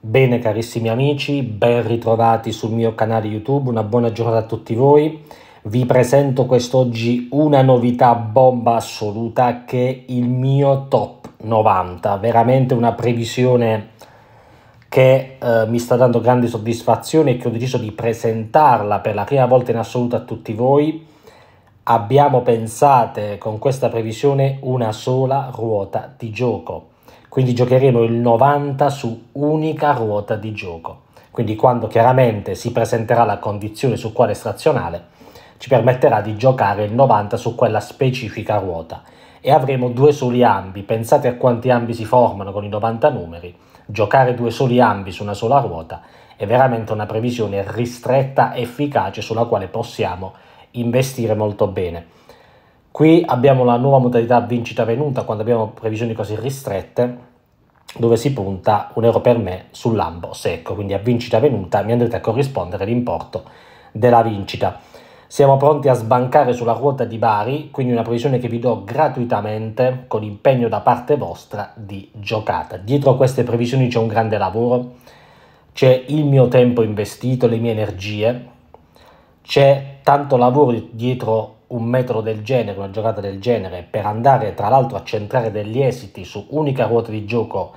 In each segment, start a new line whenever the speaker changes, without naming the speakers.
Bene carissimi amici, ben ritrovati sul mio canale YouTube, una buona giornata a tutti voi. Vi presento quest'oggi una novità bomba assoluta che è il mio top 90, veramente una previsione che eh, mi sta dando grandi soddisfazioni e che ho deciso di presentarla per la prima volta in assoluto a tutti voi. Abbiamo pensato con questa previsione una sola ruota di gioco quindi giocheremo il 90 su unica ruota di gioco. Quindi quando chiaramente si presenterà la condizione su quale strazionale, ci permetterà di giocare il 90 su quella specifica ruota e avremo due soli ambi. Pensate a quanti ambi si formano con i 90 numeri. Giocare due soli ambi su una sola ruota è veramente una previsione ristretta, efficace, sulla quale possiamo investire molto bene. Qui abbiamo la nuova modalità vincita venuta quando abbiamo previsioni così ristrette dove si punta un euro per me sul lambo secco, quindi a vincita venuta mi andrete a corrispondere l'importo della vincita. Siamo pronti a sbancare sulla ruota di Bari, quindi una previsione che vi do gratuitamente con impegno da parte vostra di giocata. Dietro queste previsioni c'è un grande lavoro, c'è il mio tempo investito, le mie energie, c'è tanto lavoro dietro un metodo del genere, una giocata del genere, per andare tra l'altro a centrare degli esiti su unica ruota di gioco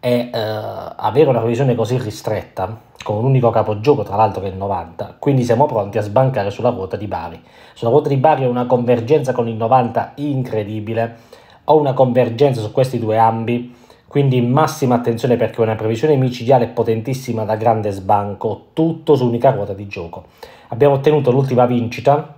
e eh, avere una previsione così ristretta, con un unico capogioco tra l'altro che è il 90, quindi siamo pronti a sbancare sulla ruota di Bari. Sulla ruota di Bari ho una convergenza con il 90 incredibile, ho una convergenza su questi due ambi, quindi massima attenzione perché è una previsione micidiale potentissima da grande sbanco, tutto su unica ruota di gioco. Abbiamo ottenuto l'ultima vincita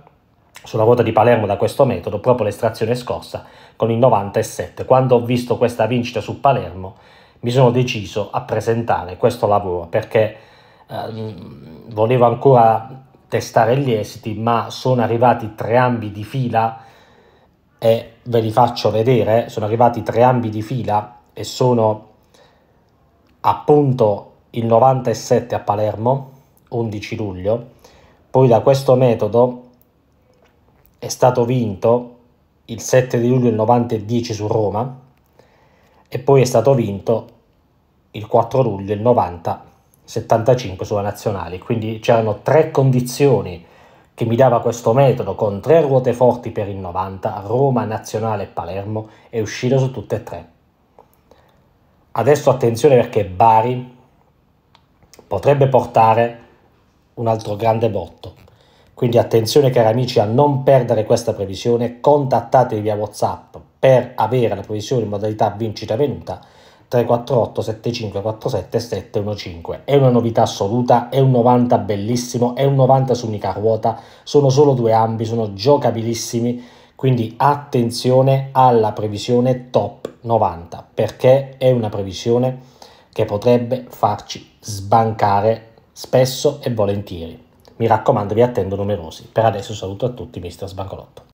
sulla ruota di Palermo da questo metodo proprio l'estrazione scorsa con il 97. Quando ho visto questa vincita su Palermo mi sono deciso a presentare questo lavoro perché eh, volevo ancora testare gli esiti ma sono arrivati tre ambi di fila e ve li faccio vedere, sono arrivati tre ambi di fila e sono appunto il 97 a Palermo, 11 luglio, poi da questo metodo è stato vinto il 7 di luglio del 90 e 10 su Roma e poi è stato vinto il 4 luglio del 90 75 sulla nazionale. Quindi c'erano tre condizioni che mi dava questo metodo con tre ruote forti per il 90, Roma, Nazionale e Palermo è uscito su tutte e tre. Adesso attenzione perché Bari potrebbe portare un altro grande botto. Quindi attenzione cari amici a non perdere questa previsione, contattatevi via Whatsapp per avere la previsione in modalità vincita venuta 348 7547 715. È una novità assoluta, è un 90 bellissimo, è un 90 su unica ruota, sono solo due ambi, sono giocabilissimi, quindi attenzione alla previsione top 90 perché è una previsione che potrebbe farci sbancare spesso e volentieri. Mi raccomando, vi attendo numerosi. Per adesso saluto a tutti, mister Sbancolotto.